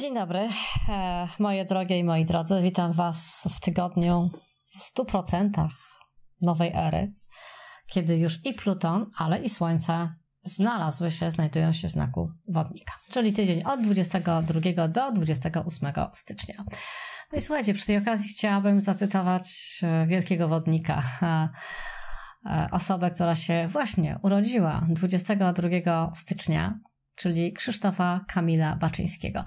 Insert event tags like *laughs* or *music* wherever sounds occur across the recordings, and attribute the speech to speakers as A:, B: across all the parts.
A: Dzień dobry, e, moje drogie i moi drodzy. Witam Was w tygodniu w 100% nowej ery, kiedy już i Pluton, ale i Słońce znalazły się, znajdują się w znaku wodnika, czyli tydzień od 22 do 28 stycznia. No i słuchajcie, przy tej okazji chciałabym zacytować e, wielkiego wodnika, e, osobę, która się właśnie urodziła 22 stycznia czyli Krzysztofa Kamila Baczyńskiego.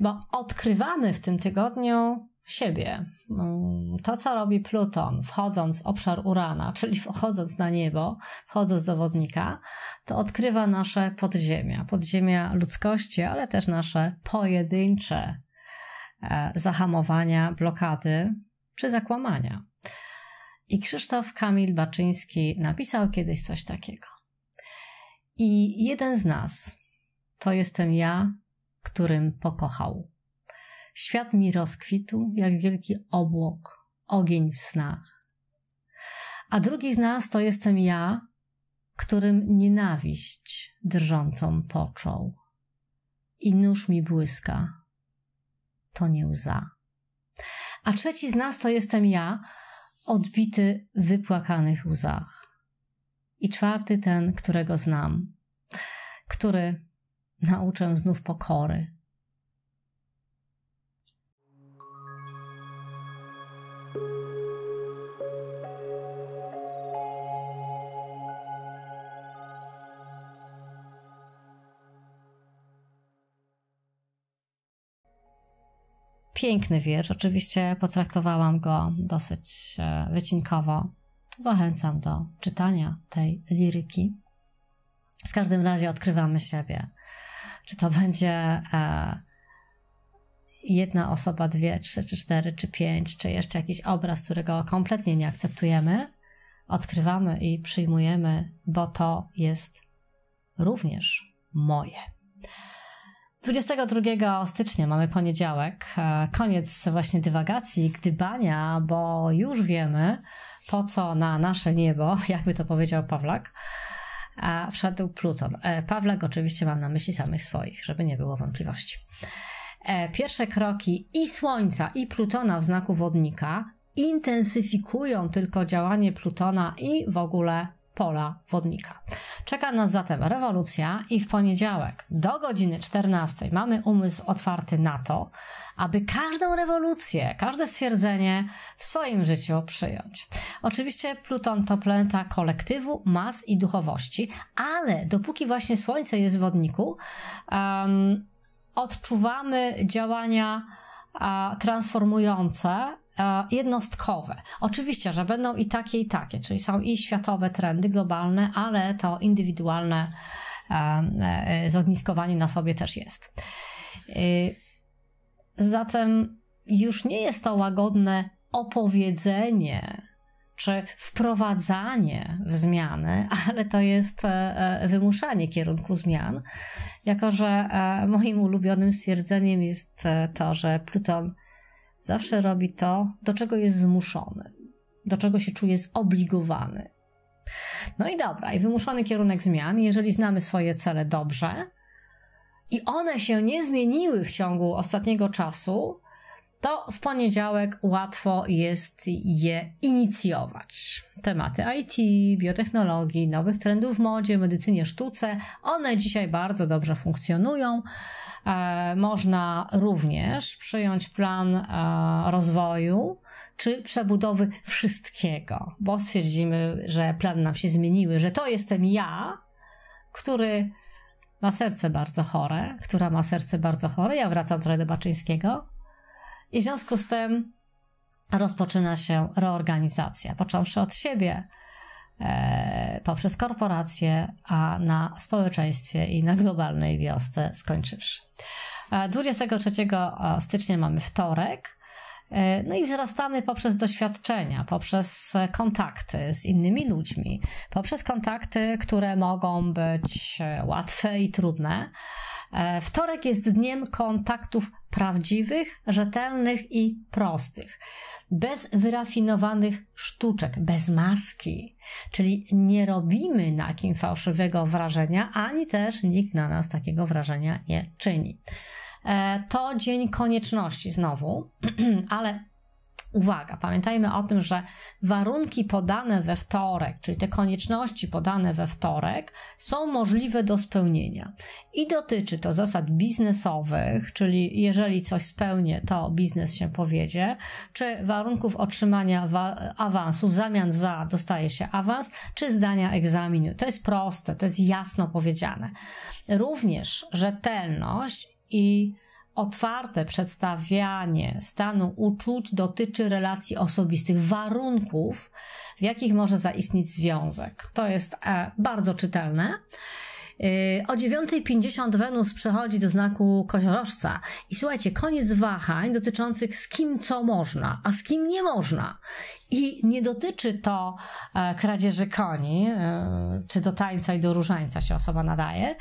A: Bo odkrywamy w tym tygodniu siebie. Mm, to, co robi Pluton, wchodząc w obszar Urana, czyli wchodząc na niebo, wchodząc do wodnika, to odkrywa nasze podziemia, podziemia ludzkości, ale też nasze pojedyncze e, zahamowania, blokady czy zakłamania. I Krzysztof Kamil Baczyński napisał kiedyś coś takiego. I jeden z nas, to jestem ja, którym pokochał. Świat mi rozkwitł jak wielki obłok, ogień w snach. A drugi z nas to jestem ja, którym nienawiść drżącą począł. I nóż mi błyska, to nie łza. A trzeci z nas to jestem ja, odbity w wypłakanych łzach. I czwarty ten, którego znam, który nauczę znów pokory. Piękny wiersz, oczywiście potraktowałam go dosyć e, wycinkowo. Zachęcam do czytania tej liryki. W każdym razie odkrywamy siebie. Czy to będzie e, jedna osoba, dwie, trzy, czy cztery, czy pięć, czy jeszcze jakiś obraz, którego kompletnie nie akceptujemy, odkrywamy i przyjmujemy, bo to jest również moje. 22 stycznia mamy poniedziałek, e, koniec właśnie dywagacji, gdybania, bo już wiemy, po co na nasze niebo, *laughs* jakby to powiedział Pawlak, a wszedł Pluton. E, Pawlek oczywiście mam na myśli samych swoich, żeby nie było wątpliwości. E, Pierwsze kroki i Słońca, i Plutona w znaku wodnika intensyfikują tylko działanie Plutona i w ogóle pola wodnika. Czeka nas zatem rewolucja i w poniedziałek do godziny 14 mamy umysł otwarty na to, aby każdą rewolucję, każde stwierdzenie w swoim życiu przyjąć. Oczywiście Pluton to planeta kolektywu, mas i duchowości, ale dopóki właśnie Słońce jest w wodniku, um, odczuwamy działania transformujące E, jednostkowe. Oczywiście, że będą i takie, i takie, czyli są i światowe trendy globalne, ale to indywidualne e, e, zogniskowanie na sobie też jest. Zatem już nie jest to łagodne opowiedzenie czy wprowadzanie w zmiany, ale to jest wymuszanie kierunku zmian, jako że moim ulubionym stwierdzeniem jest to, że Pluton Zawsze robi to, do czego jest zmuszony, do czego się czuje zobligowany. No i dobra, i wymuszony kierunek zmian, jeżeli znamy swoje cele dobrze i one się nie zmieniły w ciągu ostatniego czasu, to w poniedziałek łatwo jest je inicjować. Tematy IT, biotechnologii, nowych trendów w modzie, medycynie, sztuce, one dzisiaj bardzo dobrze funkcjonują. E, można również przyjąć plan e, rozwoju czy przebudowy wszystkiego, bo stwierdzimy, że plany nam się zmieniły, że to jestem ja, który ma serce bardzo chore, która ma serce bardzo chore. Ja wracam trochę do Baczyńskiego i w związku z tym rozpoczyna się reorganizacja, począwszy od siebie, e, poprzez korporacje, a na społeczeństwie i na globalnej wiosce skończywszy. 23 e, stycznia mamy wtorek. E, no i wzrastamy poprzez doświadczenia, poprzez kontakty z innymi ludźmi, poprzez kontakty, które mogą być e, łatwe i trudne, E, wtorek jest dniem kontaktów prawdziwych, rzetelnych i prostych, bez wyrafinowanych sztuczek, bez maski. Czyli nie robimy na kim fałszywego wrażenia, ani też nikt na nas takiego wrażenia nie czyni. E, to dzień konieczności znowu, *clears throat* ale Uwaga, pamiętajmy o tym, że warunki podane we wtorek, czyli te konieczności podane we wtorek, są możliwe do spełnienia. I dotyczy to zasad biznesowych, czyli jeżeli coś spełnię, to biznes się powiedzie, czy warunków otrzymania wa awansu, w zamian za dostaje się awans, czy zdania egzaminu. To jest proste, to jest jasno powiedziane. Również rzetelność i Otwarte przedstawianie stanu uczuć dotyczy relacji osobistych, warunków, w jakich może zaistnieć związek. To jest e, bardzo czytelne. E, o 9.50 Wenus przechodzi do znaku koziorożca. I słuchajcie, koniec wahań dotyczących z kim co można, a z kim nie można. I nie dotyczy to e, kradzieży koni, czy do tańca i do różańca się osoba nadaje,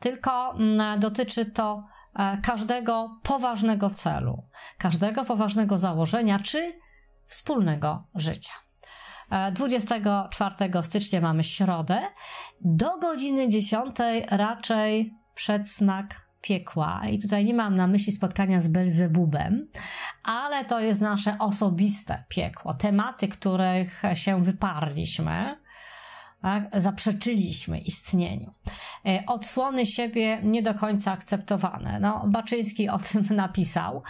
A: tylko mm, dotyczy to E, każdego poważnego celu, każdego poważnego założenia czy wspólnego życia. 24 e, stycznia mamy środę. Do godziny 10 raczej przedsmak piekła. I tutaj nie mam na myśli spotkania z Belzebubem, ale to jest nasze osobiste piekło. Tematy, których się wyparliśmy, tak, zaprzeczyliśmy istnieniu. E, odsłony siebie nie do końca akceptowane. No, Baczyński o tym *laughs* napisał,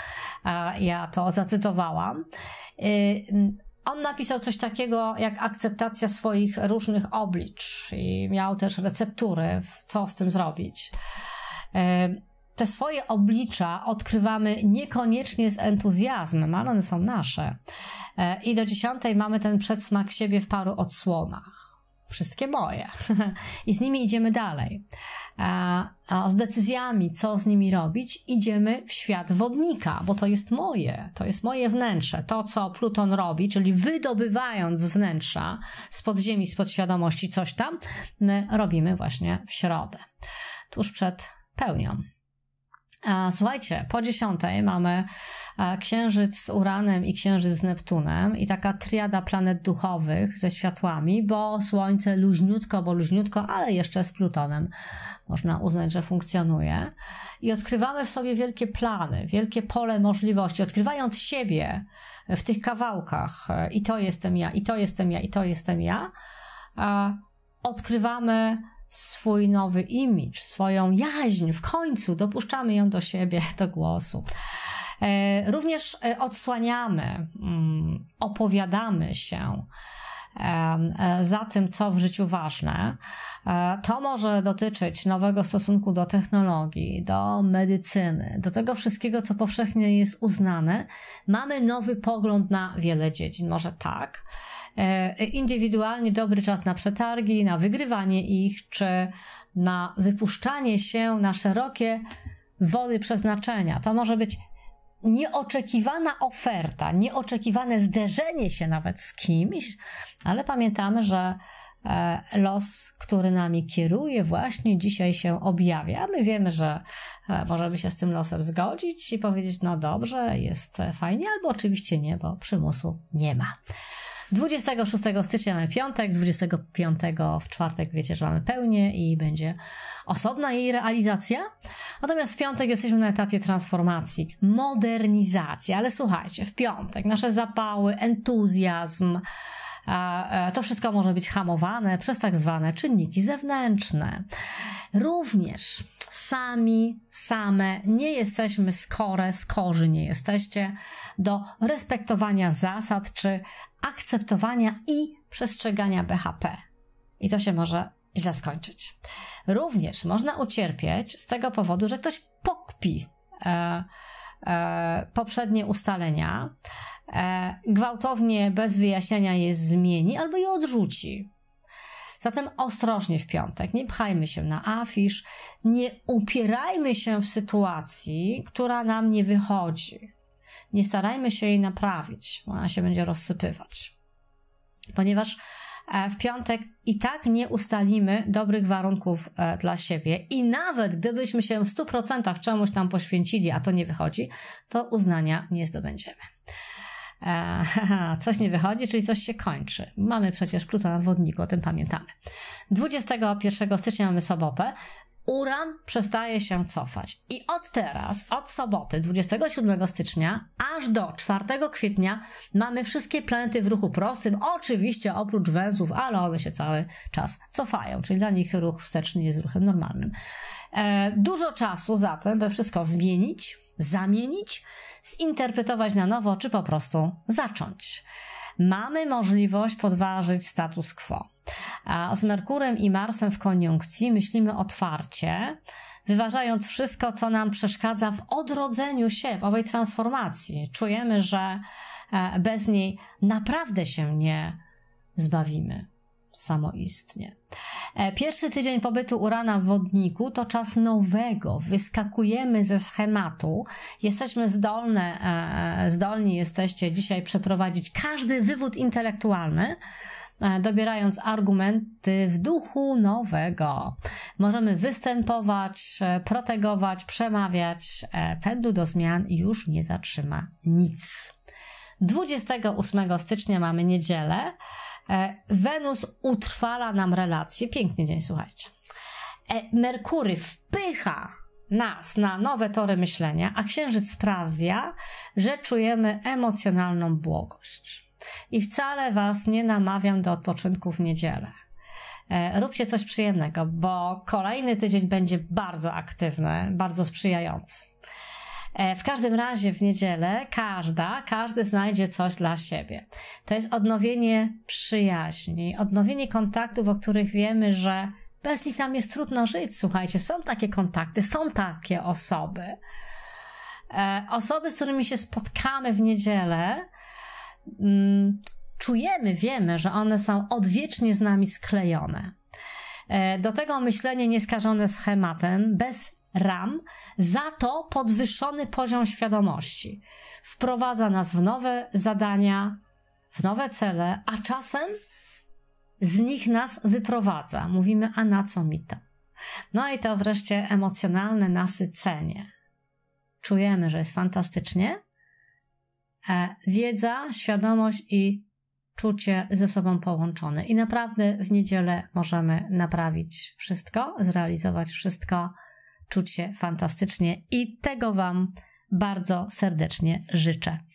A: a ja to zacytowałam. E, on napisał coś takiego jak akceptacja swoich różnych oblicz i miał też receptury, co z tym zrobić. E, te swoje oblicza odkrywamy niekoniecznie z entuzjazmem, ale one są nasze. I do dziesiątej mamy ten przedsmak siebie w paru odsłonach wszystkie moje. *laughs* I z nimi idziemy dalej. A, a z decyzjami, co z nimi robić, idziemy w świat wodnika, bo to jest moje, to jest moje wnętrze. To, co Pluton robi, czyli wydobywając z wnętrza, z podziemi, z podświadomości coś tam, my robimy właśnie w środę, tuż przed pełnią. E, słuchajcie, po dziesiątej mamy e, księżyc z Uranem i księżyc z Neptunem i taka triada planet duchowych ze światłami, bo Słońce luźniutko, bo luźniutko, ale jeszcze z Plutonem można uznać, że funkcjonuje. I odkrywamy w sobie wielkie plany, wielkie pole możliwości, odkrywając siebie w tych kawałkach e, i to jestem ja, i to jestem ja, i to jestem ja, odkrywamy swój nowy imidż, swoją jaźń, w końcu dopuszczamy ją do siebie, do głosu. E, również e, odsłaniamy, mm, opowiadamy się. E, za tym, co w życiu ważne. E, to może dotyczyć nowego stosunku do technologii, do medycyny, do tego wszystkiego, co powszechnie jest uznane. Mamy nowy pogląd na wiele dziedzin, może tak. E, indywidualnie dobry czas na przetargi, na wygrywanie ich, czy na wypuszczanie się na szerokie wody przeznaczenia. To może być nieoczekiwana oferta, nieoczekiwane zderzenie się nawet z kimś, ale pamiętamy, że e, los, który nami kieruje, właśnie dzisiaj się objawia. My wiemy, że e, możemy się z tym losem zgodzić i powiedzieć: No dobrze, jest fajnie, albo oczywiście nie, bo przymusu nie ma. 26 stycznia mamy piątek, 25 w czwartek wiecie, że mamy pełnię i będzie osobna jej realizacja. Natomiast w piątek jesteśmy na etapie transformacji, modernizacji, ale słuchajcie, w piątek nasze zapały, entuzjazm, e, to wszystko może być hamowane przez tak zwane czynniki zewnętrzne. Również sami, same, nie jesteśmy skore, skorzy, nie jesteście do respektowania zasad czy akceptowania i przestrzegania BHP. I to się może źle skończyć. Również można ucierpieć z tego powodu, że ktoś pokpi e, e, poprzednie ustalenia, e, gwałtownie, bez wyjaśnienia je zmieni albo je odrzuci. Zatem ostrożnie w piątek, nie pchajmy się na afisz, nie upierajmy się w sytuacji, która nam nie wychodzi. Nie starajmy się jej naprawić, bo ona się będzie rozsypywać. Ponieważ e, w piątek i tak nie ustalimy dobrych warunków e, dla siebie i nawet gdybyśmy się w 100% czemuś tam poświęcili, a to nie wychodzi, to uznania nie zdobędziemy. E, *laughs* coś nie wychodzi, czyli coś się kończy. Mamy przecież Plutona na wodniku, o tym pamiętamy. 21 stycznia mamy sobotę. Uran przestaje się cofać. I od teraz, od soboty 27 stycznia aż do 4 kwietnia mamy wszystkie planety w ruchu prostym, oczywiście oprócz węzłów, ale one się cały czas cofają, czyli dla nich ruch wsteczny jest ruchem normalnym. E, dużo czasu zatem, by wszystko zmienić, zamienić, zinterpretować na nowo, czy po prostu zacząć. Mamy możliwość podważyć status quo. A z Merkurem i Marsem w koniunkcji myślimy otwarcie, wyważając wszystko, co nam przeszkadza w odrodzeniu się, w owej transformacji. Czujemy, że e, bez niej naprawdę się nie zbawimy samoistnie. E, pierwszy tydzień pobytu Urana w wodniku to czas nowego. Wyskakujemy ze schematu. Jesteśmy zdolne, e, e, zdolni jesteście dzisiaj przeprowadzić każdy wywód intelektualny, dobierając argumenty w duchu nowego. Możemy występować, protegować, przemawiać. Pędu do zmian już nie zatrzyma nic. 28 stycznia mamy niedzielę. E, Wenus utrwala nam relacje. Piękny dzień, słuchajcie. E, Merkury wpycha nas na nowe tory myślenia, a księżyc sprawia, że czujemy emocjonalną błogość. I wcale Was nie namawiam do odpoczynku w niedzielę. E, róbcie coś przyjemnego, bo kolejny tydzień będzie bardzo aktywny, bardzo sprzyjający. E, w każdym razie w niedzielę każda, każdy znajdzie coś dla siebie. To jest odnowienie przyjaźni, odnowienie kontaktów, o których wiemy, że bez nich nam jest trudno żyć. Słuchajcie, są takie kontakty, są takie osoby. E, osoby, z którymi się spotkamy w niedzielę, mm, czujemy, wiemy, że one są odwiecznie z nami sklejone. E, do tego myślenie nieskażone schematem, bez RAM, za to podwyższony poziom świadomości. Wprowadza nas w nowe zadania, w nowe cele, a czasem z nich nas wyprowadza. Mówimy, a na co mi to? No i to wreszcie emocjonalne nasycenie. Czujemy, że jest fantastycznie. E, wiedza, świadomość i czucie ze sobą połączone. I naprawdę w niedzielę możemy naprawić wszystko, zrealizować wszystko czuć się fantastycznie i tego Wam bardzo serdecznie życzę.